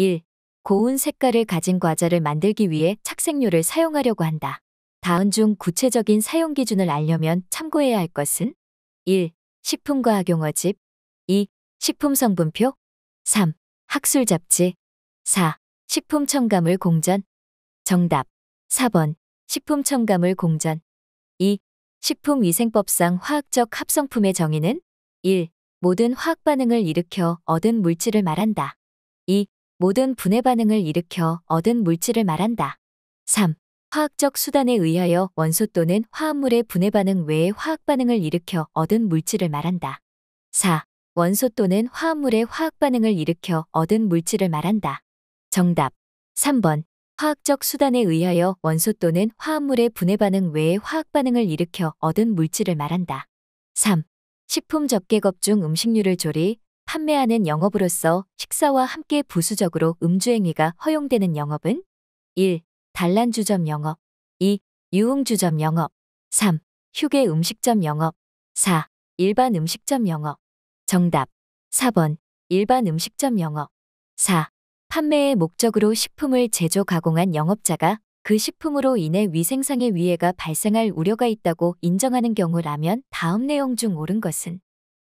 1. 고운 색깔을 가진 과자를 만들기 위해 착색료를 사용하려고 한다. 다음 중 구체적인 사용 기준을 알려면 참고해야 할 것은 1. 식품과 학용어집 2. 식품 성분표 3. 학술 잡지 4. 식품 첨가물 공전 정답 4번 식품 첨가물 공전 2. 식품위생법상 화학적 합성품의 정의는 1. 모든 화학 반응을 일으켜 얻은 물질을 말한다. 모든 분해 반응을 일으켜 얻은 물질을 말한다. 3. 화학적 수단에 의하여 원소 또는 화합물의 분해 반응 외에 화학 반응을 일으켜 얻은 물질을 말한다. 4. 원소 또는 화합물의 화학 반응을 일으켜 얻은 물질을 말한다. 정답. 3번. 화학적 수단에 의하여 원소 또는 화합물의 분해 반응 외에 화학 반응을 일으켜 얻은 물질을 말한다. 3. 식품 접객업 중 음식류를 조리, 판매하는 영업으로서 식사와 함께 부수적으로 음주행위가 허용되는 영업은 1. 단란주점 영업 2. 유흥주점 영업 3. 휴게 음식점 영업 4. 일반 음식점 영업 정답 4번 일반 음식점 영업 4. 판매의 목적으로 식품을 제조 가공한 영업자가 그 식품으로 인해 위생상의 위해가 발생할 우려가 있다고 인정하는 경우라면 다음 내용 중 옳은 것은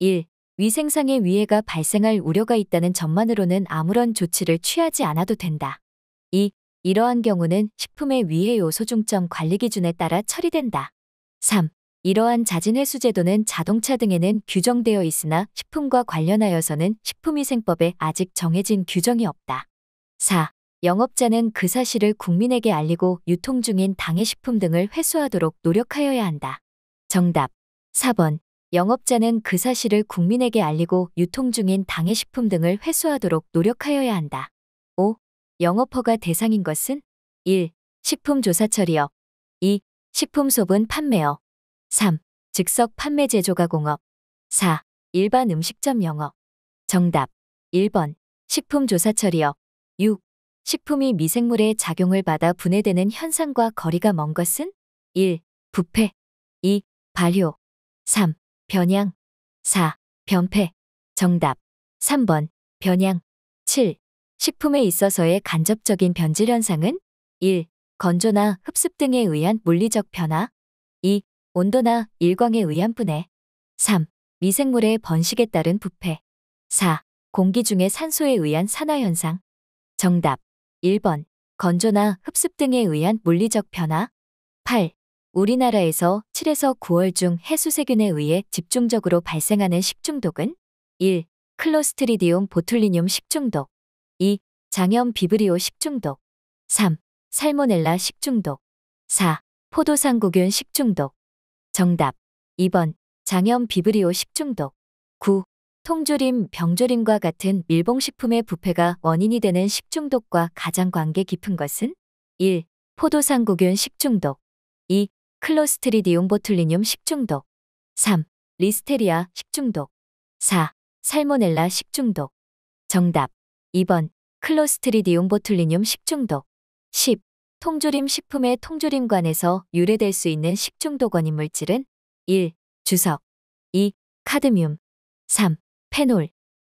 1. 위생상의 위해가 발생할 우려가 있다는 점만으로는 아무런 조치를 취하지 않아도 된다. 2. 이러한 경우는 식품의 위해 요소 중점 관리 기준에 따라 처리된다. 3. 이러한 자진회수 제도는 자동차 등에는 규정되어 있으나 식품과 관련하여서는 식품위생법에 아직 정해진 규정이 없다. 4. 영업자는 그 사실을 국민에게 알리고 유통 중인 당해 식품 등을 회수하도록 노력하여야 한다. 정답 4번 영업자는 그 사실을 국민에게 알리고 유통 중인 당해 식품 등을 회수하도록 노력하여야 한다. 5. 영업허가 대상인 것은 1. 식품조사처리업 2. 식품소분 판매업 3. 즉석 판매 제조가 공업 4. 일반 음식점 영업 정답 1번 식품조사처리업 6. 식품이 미생물의 작용을 받아 분해되는 현상과 거리가 먼 것은 1. 부패 2. 발효 3. 변양 4. 변폐 정답 3번 변양 7. 식품에 있어서의 간접적인 변질 현상은 1. 건조나 흡습 등에 의한 물리적 변화 2. 온도나 일광에 의한 분해 3. 미생물의 번식에 따른 부패 4. 공기 중의 산소에 의한 산화현상 정답 1번 건조나 흡습 등에 의한 물리적 변화 8. 우리나라에서 7에서 9월 중 해수세균에 의해 집중적으로 발생하는 식중독은 1. 클로스트리디움 보툴리늄 식중독 2. 장염 비브리오 식중독 3. 살모넬라 식중독 4. 포도상구균 식중독 정답 2번 장염 비브리오 식중독 9. 통조림, 병조림과 같은 밀봉식품의 부패가 원인이 되는 식중독과 가장 관계 깊은 것은 1. 포도상구균 식중독 2. 클로스트리디움 보툴리늄 식중독 3. 리스테리아 식중독 4. 살모넬라 식중독 정답 2번 클로스트리디움 보툴리늄 식중독 10. 통조림 식품의 통조림관에서 유래될 수 있는 식중독 원인 물질은 1. 주석 2. 카드뮴 3. 페놀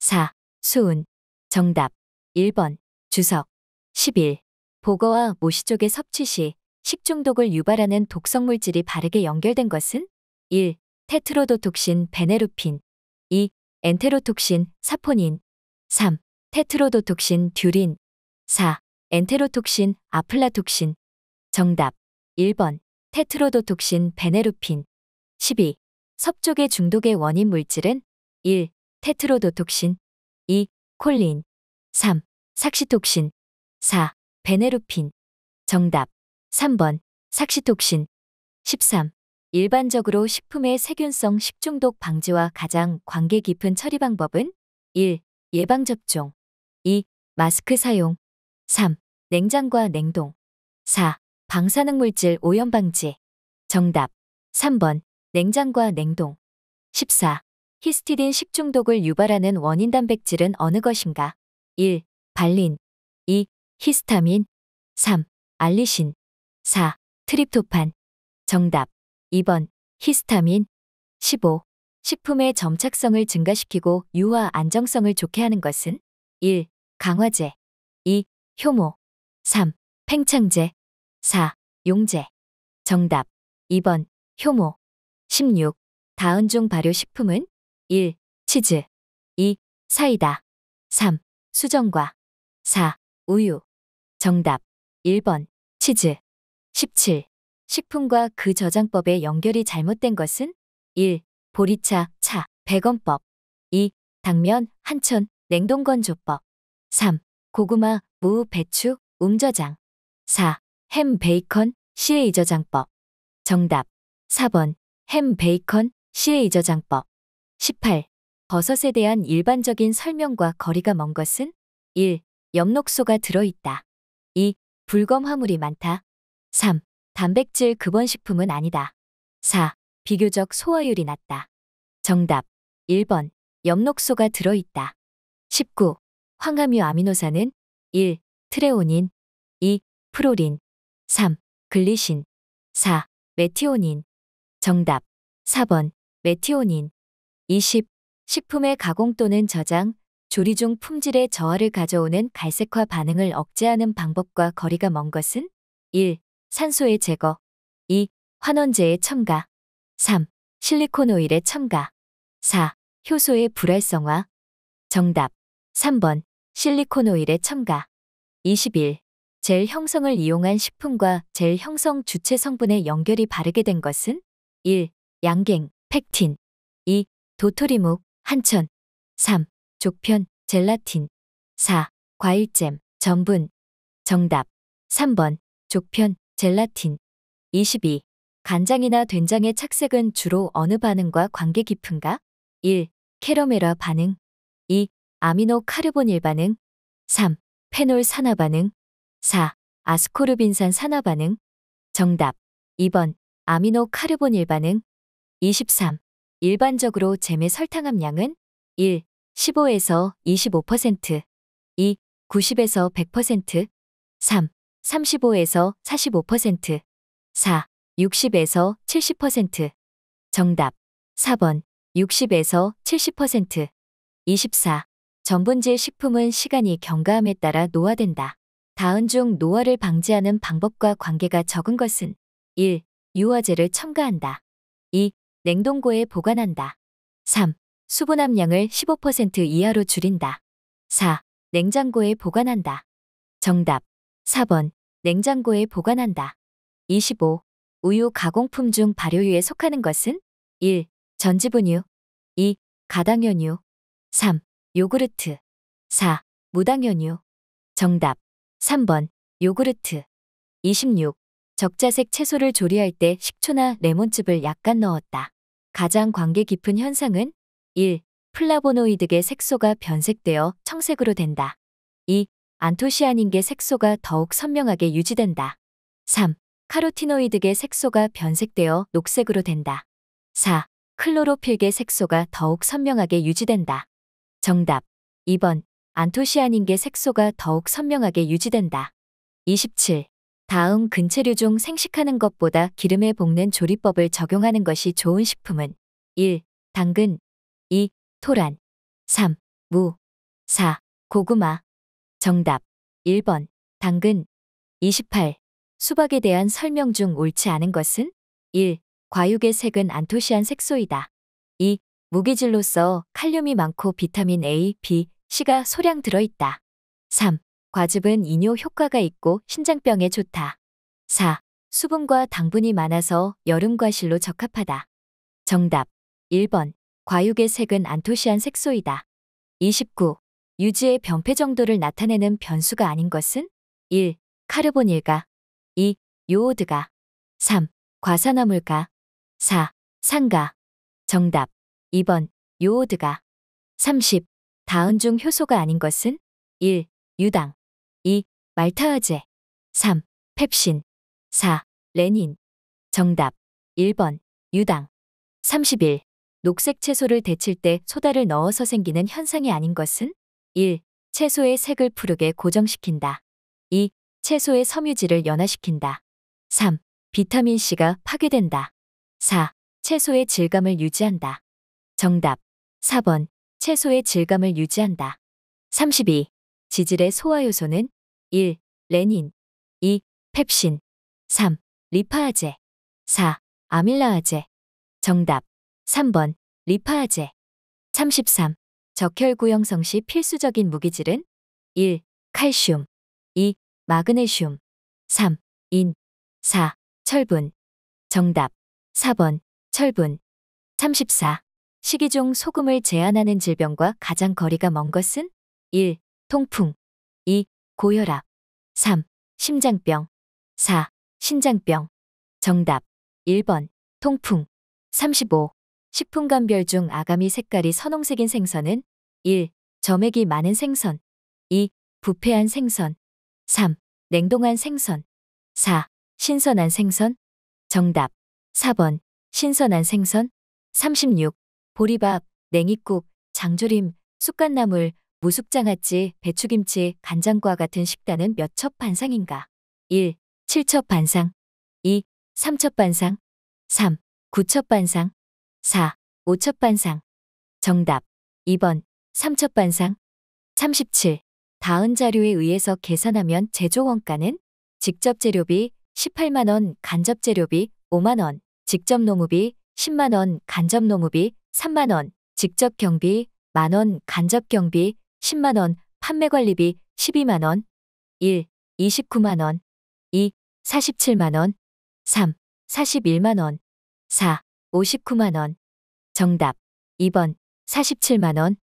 4. 수은 정답 1번 주석 11. 보거와 모시쪽의 섭취 시 식중독을 유발하는 독성 물질이 바르게 연결된 것은 1. 테트로도톡신 베네루핀 2. 엔테로톡신 사포닌 3. 테트로도톡신 듀린 4. 엔테로톡신 아플라톡신 정답 1번 테트로도톡신 베네루핀 12. 섭족의 중독의 원인 물질은 1. 테트로도톡신 2. 콜린 3. 삭시톡신 4. 베네루핀 정답 3번 삭시톡신 13. 일반적으로 식품의 세균성 식중독 방지와 가장 관계 깊은 처리 방법은 1. 예방접종 2. 마스크 사용 3. 냉장과 냉동 4. 방사능물질 오염 방지 정답 3번 냉장과 냉동 14. 히스티딘 식중독을 유발하는 원인 단백질은 어느 것인가? 1. 발린 2. 히스타민 3. 알리신 4. 트립토판. 정답. 2번. 히스타민. 15. 식품의 점착성을 증가시키고 유화 안정성을 좋게 하는 것은 1. 강화제 2. 효모 3. 팽창제 4. 용제 정답 2번 효모 16. 다은종 발효식품은 1. 치즈 2. 사이다 3. 수정과 4. 우유 정답 1번 치즈 17. 식품과 그 저장법의 연결이 잘못된 것은 1. 보리차, 차, 백원법 2. 당면, 한천, 냉동건조법 3. 고구마, 무, 배추, 음저장 4. 햄, 베이컨, 시에이 저장법 정답 4번 햄, 베이컨, 시에이 저장법 18. 버섯에 대한 일반적인 설명과 거리가 먼 것은 1. 엽록소가 들어있다. 2. 불검 화물이 많다. 3. 단백질 급원식품은 아니다. 4. 비교적 소화율이 낮다. 정답 1번 엽록소가 들어있다. 19. 황함유 아미노산은 1. 트레오닌 2. 프로린 3. 글리신 4. 메티오닌 정답 4번 메티오닌 20. 식품의 가공 또는 저장, 조리 중 품질의 저하를 가져오는 갈색화 반응을 억제하는 방법과 거리가 먼 것은? 1. 산소의 제거. 2. 환원제의 첨가. 3. 실리콘 오일의 첨가. 4. 효소의 불활성화. 정답. 3번. 실리콘 오일의 첨가. 21. 젤 형성을 이용한 식품과 젤 형성 주체 성분의 연결이 바르게 된 것은 1. 양갱, 팩틴 2. 도토리묵, 한천 3. 조편, 젤라틴 4. 과일잼, 전분 정답 3번 조편, 젤라틴 22. 간장이나 된장의 착색은 주로 어느 반응과 관계 깊은가? 1. 캐러멜화 반응 2. 아미노 카르본일 반응 3. 페놀 산화 반응 4. 아스코르빈산 산화 반응 정답 2번 아미노 카르본일 반응 23. 일반적으로 잼의 설탕 함량은 1. 15에서 25% 2. 90에서 100% 3. 35에서 45%, 4. 60에서 70%. 정답. 4번. 60에서 70%. 24. 전분질 식품은 시간이 경과함에 따라 노화된다. 다음중 노화를 방지하는 방법과 관계가 적은 것은 1. 유화제를 첨가한다. 2. 냉동고에 보관한다. 3. 수분 함량을 15% 이하로 줄인다. 4. 냉장고에 보관한다. 정답. 4번. 냉장고에 보관한다. 25. 우유 가공품 중 발효유에 속하는 것은 1. 전지분유 2. 가당연유 3. 요구르트 4. 무당연유 정답 3번 요구르트 26. 적자색 채소를 조리할 때 식초나 레몬즙을 약간 넣었다. 가장 관계 깊은 현상은 1. 플라보노이드계 색소가 변색되어 청색으로 된다. 2. 안토시아닌계 색소가 더욱 선명하게 유지된다. 3. 카로티노이드계 색소가 변색되어 녹색으로 된다. 4. 클로로필계 색소가 더욱 선명하게 유지된다. 정답 2번 안토시아닌계 색소가 더욱 선명하게 유지된다. 27. 다음 근체류 중 생식하는 것보다 기름에 볶는 조리법을 적용하는 것이 좋은 식품은 1. 당근 2. 토란 3. 무 4. 고구마 정답 1번 당근 28. 수박에 대한 설명 중 옳지 않은 것은 1. 과육의 색은 안토시안 색소이다. 2. 무기질로서 칼륨이 많고 비타민 A, B, C가 소량 들어있다. 3. 과즙은 이뇨 효과가 있고 신장병에 좋다. 4. 수분과 당분이 많아서 여름 과실로 적합하다. 정답 1번 과육의 색은 안토시안 색소이다. 29. 유지의 변폐 정도를 나타내는 변수가 아닌 것은 1. 카르본일가 2. 요오드가 3. 과산화물가 4. 산가 정답 2번 요오드가 30. 다은 중 효소가 아닌 것은 1. 유당 2. 말타아제 3. 펩신 4. 레닌 정답 1번 유당 31. 녹색 채소를 데칠 때 소다를 넣어서 생기는 현상이 아닌 것은 1. 채소의 색을 푸르게 고정시킨다. 2. 채소의 섬유질을 연화시킨다. 3. 비타민C가 파괴된다. 4. 채소의 질감을 유지한다. 정답. 4번. 채소의 질감을 유지한다. 32. 지질의 소화 요소는 1. 레닌 2. 펩신 3. 리파아제 4. 아밀라아제 정답. 3번. 리파아제 33. 적혈구 형성 시 필수적인 무기질은 1. 칼슘 2. 마그네슘 3. 인 4. 철분 정답 4번 철분 34. 식이 중 소금을 제한하는 질병과 가장 거리가 먼 것은 1. 통풍 2. 고혈압 3. 심장병 4. 신장병 정답 1번 통풍 35. 식품감별 중 아가미 색깔이 선홍색인 생선은 1. 점액이 많은 생선 2. 부패한 생선 3. 냉동한 생선 4. 신선한 생선 정답 4번 신선한 생선 36. 보리밥, 냉이국, 장조림, 쑥갓나물, 무숙장아찌, 배추김치, 간장과 같은 식단은 몇 첩 반상인가? 1. 7첩 반상 2. 3첩 반상 3. 9첩 반상 4. 5첩반상 정답 2번 3첩반상 37. 다은 자료에 의해서 계산하면 제조 원가는 직접 재료비 18만원, 간접 재료비 5만원, 직접 노무비 10만원, 간접 노무비 3만원, 직접 경비 만원, 간접 경비 10만원, 판매 관리비 12만원, 1. 29만원, 2. 47만원, 3. 41만원, 4. 59만원. 정답. 2번. 47만원.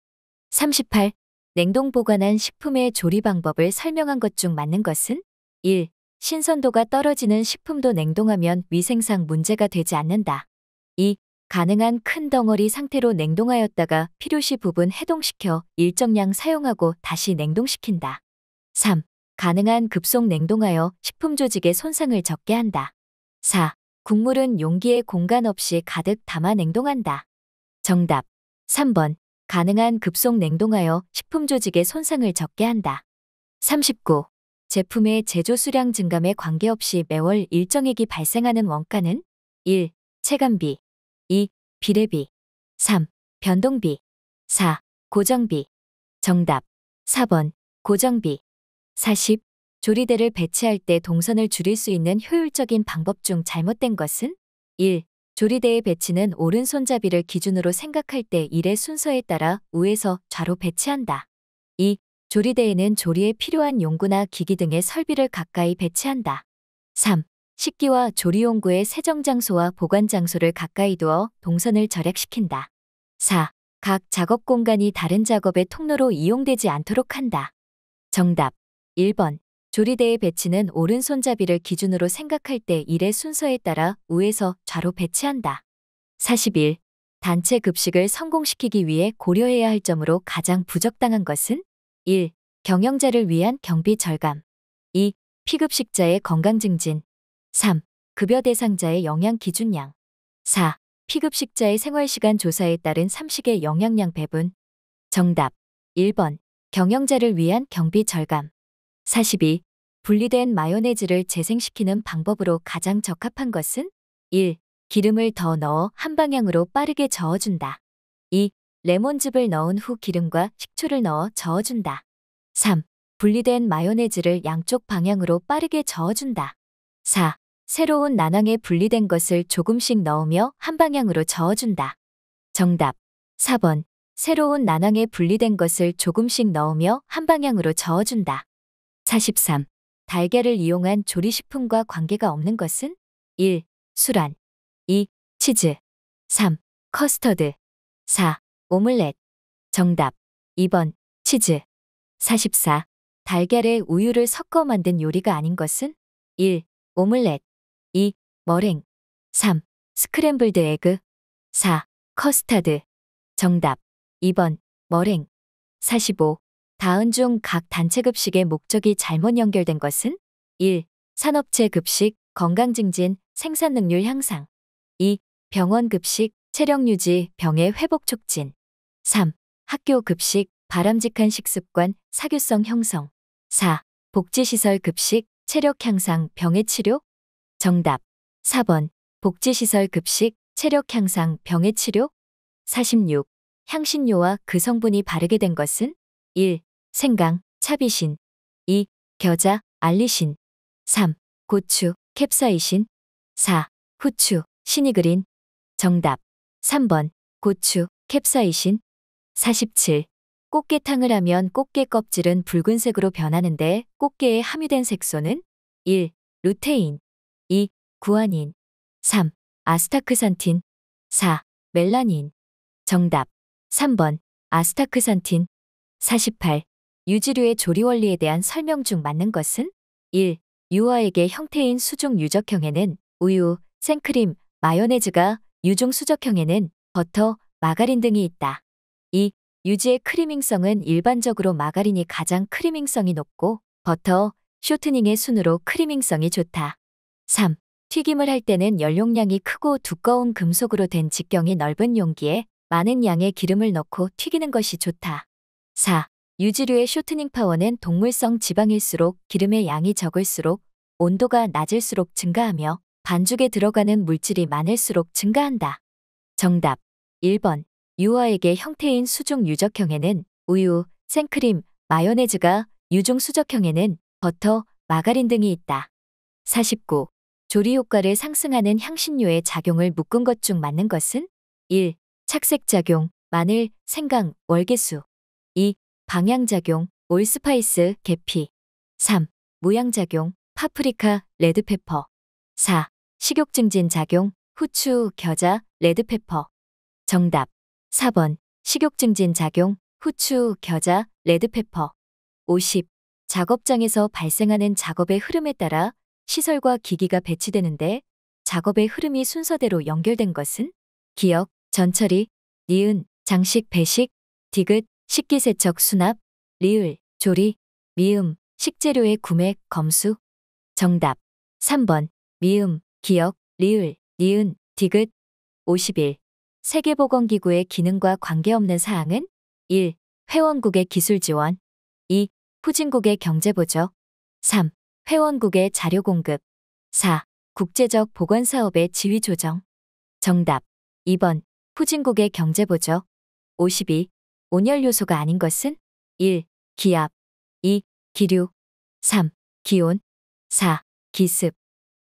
38. 냉동 보관한 식품의 조리 방법을 설명한 것 중 맞는 것은? 1. 신선도가 떨어지는 식품도 냉동하면 위생상 문제가 되지 않는다. 2. 가능한 큰 덩어리 상태로 냉동하였다가 필요시 부분 해동시켜 일정량 사용하고 다시 냉동시킨다. 3. 가능한 급속 냉동하여 식품 조직에 손상을 적게 한다. 4. 국물은 용기에 공간 없이 가득 담아 냉동한다. 정답 3번 가능한 급속 냉동하여 식품 조직의 손상을 적게 한다. 39. 제품의 제조 수량 증감에 관계없이 매월 일정액이 발생하는 원가는 1. 체감비 2. 비례비 3. 변동비 4. 고정비 정답 4번 고정비 40. 조리대를 배치할 때 동선을 줄일 수 있는 효율적인 방법 중 잘못된 것은 1. 조리대의 배치는 오른손잡이를 기준으로 생각할 때 일의 순서에 따라 우에서 좌로 배치한다. 2. 조리대에는 조리에 필요한 용구나 기기 등의 설비를 가까이 배치한다. 3. 식기와 조리용구의 세정장소와 보관장소를 가까이 두어 동선을 절약시킨다. 4. 각 작업 공간이 다른 작업의 통로로 이용되지 않도록 한다. 정답 1번 조리대의 배치는 오른손잡이를 기준으로 생각할 때 일의 순서에 따라 우에서 좌로 배치한다. 41. 단체 급식을 성공시키기 위해 고려해야 할 점으로 가장 부적당한 것은 1. 경영자를 위한 경비 절감 2. 피급식자의 건강 증진 3. 급여 대상자의 영양 기준량 4. 피급식자의 생활시간 조사에 따른 삼식의 영양량 배분 정답 1번 경영자를 위한 경비 절감 42. 분리된 마요네즈를 재생시키는 방법으로 가장 적합한 것은 1. 기름을 더 넣어 한 방향으로 빠르게 저어준다. 2. 레몬즙을 넣은 후 기름과 식초를 넣어 저어준다. 3. 분리된 마요네즈를 양쪽 방향으로 빠르게 저어준다. 4. 새로운 난항에 분리된 것을 조금씩 넣으며 한 방향으로 저어준다. 정답 4번. 새로운 난항에 분리된 것을 조금씩 넣으며 한 방향으로 저어준다. 43. 달걀을 이용한 조리식품과 관계가 없는 것은 1. 수란 2. 치즈 3. 커스터드 4. 오믈렛 정답 2번 치즈 44. 달걀에 우유를 섞어 만든 요리가 아닌 것은 1. 오믈렛 2. 머랭 3. 스크램블드 에그 4. 커스터드 정답 2번 머랭 45. 다은 중각 단체 급식의 목적이 잘못 연결된 것은 1. 산업체 급식, 건강 증진, 생산 능률 향상 2. 병원 급식, 체력 유지, 병의 회복 촉진 3. 학교 급식, 바람직한 식습관, 사교성 형성 4. 복지시설 급식, 체력 향상, 병의 치료 정답 4번 복지시설 급식, 체력 향상, 병의 치료 46. 향신료와 그 성분이 바르게 된 것은 1. 생강, 차비신 2. 겨자, 알리신 3. 고추, 캡사이신 4. 후추, 시니그린 정답 3번 고추, 캡사이신 47. 꽃게탕을 하면 꽃게 껍질은 붉은색으로 변하는데 꽃게에 함유된 색소는 1. 루테인 2. 구아닌 3. 아스타크산틴 4. 멜라닌 정답 3번 아스타크산틴 48. 유지류의 조리 원리에 대한 설명 중 맞는 것은 1. 유아에게 형태인 수중 유적형에는 우유, 생크림, 마요네즈가 유중 수적형에는 버터, 마가린 등이 있다. 2. 유지의 크리밍성은 일반적으로 마가린이 가장 크리밍성이 높고 버터, 쇼트닝의 순으로 크리밍성이 좋다. 3. 튀김을 할 때는 연용량이 크고 두꺼운 금속으로 된 직경이 넓은 용기에 많은 양의 기름을 넣고 튀기는 것이 좋다. 4. 유지류의 쇼트닝 파워는 동물성 지방일수록 기름의 양이 적을수록 온도가 낮을수록 증가하며 반죽에 들어가는 물질이 많을수록 증가한다. 정답 1번 유아에게 형태인 수중 유적형에는 우유, 생크림, 마요네즈가 유중 수적형에는 버터, 마가린 등이 있다. 49. 조리 효과를 상승하는 향신료의 작용을 묶은 것 중 맞는 것은? 1. 착색작용, 마늘, 생강, 월계수 2. 방향작용, 올스파이스, 계피. 3. 무향작용, 파프리카, 레드페퍼. 4. 식욕증진 작용, 후추, 겨자, 레드페퍼. 정답. 4번. 식욕증진 작용, 후추, 겨자, 레드페퍼. 50. 작업장에서 발생하는 작업의 흐름에 따라 시설과 기기가 배치되는데 작업의 흐름이 순서대로 연결된 것은 기억 전처리, 니은, 장식, 배식, 디귿, 식기세척 수납, 리을, 조리, 미음, 식재료의 구매, 검수. 정답 3번 미음, 기억, 리을, 니은, 디귿 51. 세계보건기구의 기능과 관계없는 사항은 1. 회원국의 기술 지원 2. 후진국의 경제보조 3. 회원국의 자료 공급 4. 국제적 보건사업의 지휘 조정 정답 2번 후진국의 경제보조 52. 온열 요소가 아닌 것은 1. 기압 2. 기류 3. 기온 4. 기습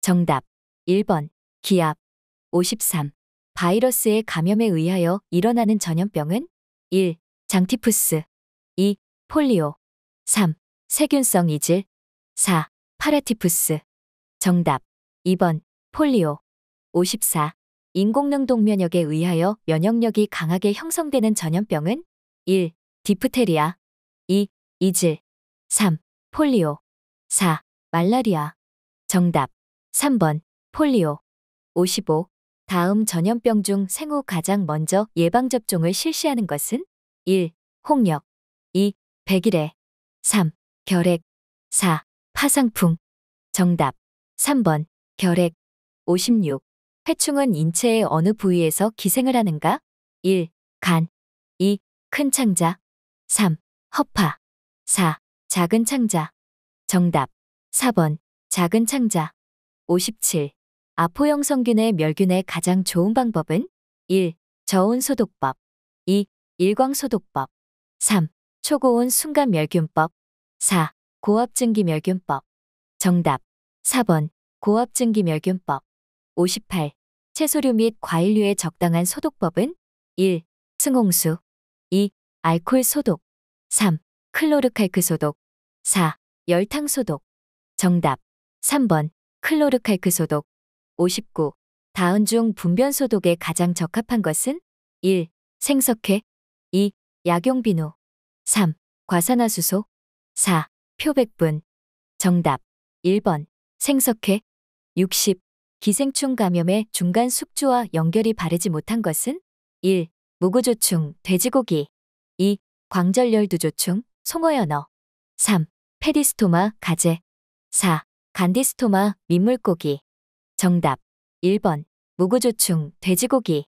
정답 1번 기압 53. 바이러스의 감염에 의하여 일어나는 전염병은 1. 장티푸스 2. 폴리오 3. 세균성 이질 4. 파라티푸스 정답 2번 폴리오 54. 인공능동 면역에 의하여 면역력이 강하게 형성되는 전염병은 1. 디프테리아 2. 이질 3. 폴리오 4. 말라리아 정답 3번 폴리오 55. 다음 전염병 중 생후 가장 먼저 예방접종을 실시하는 것은 1. 홍역 2. 백일에 3. 결핵 4. 파상풍 정답 3번 결핵 56. 해충은 인체의 어느 부위에서 기생을 하는가? 1. 간큰 창자 3. 허파 4. 작은 창자 정답 4번 작은 창자 57. 아포형 성균의 멸균의 가장 좋은 방법은 1. 저온 소독법 2. 일광 소독법 3. 초고온 순간 멸균법 4. 고압증기 멸균법 정답 4번 고압증기 멸균법 58. 채소류 및 과일류의 적당한 소독법은 1. 승홍수 2. 알콜 소독 3. 클로르칼크 그 소독 4. 열탕 소독 정답 3번 클로르칼크 그 소독 59. 다은 중 분변 소독에 가장 적합한 것은 1. 생석회 2. 약용 비누 3. 과산화수소 4. 표백분 정답 1번 생석회 60. 기생충 감염의 중간 숙주와 연결이 바르지 못한 것은 1. 무구조충, 돼지고기 2. 광절열두조충, 송어연어 3. 페디스토마, 가재 4. 간디스토마, 민물고기 정답 1번 무구조충, 돼지고기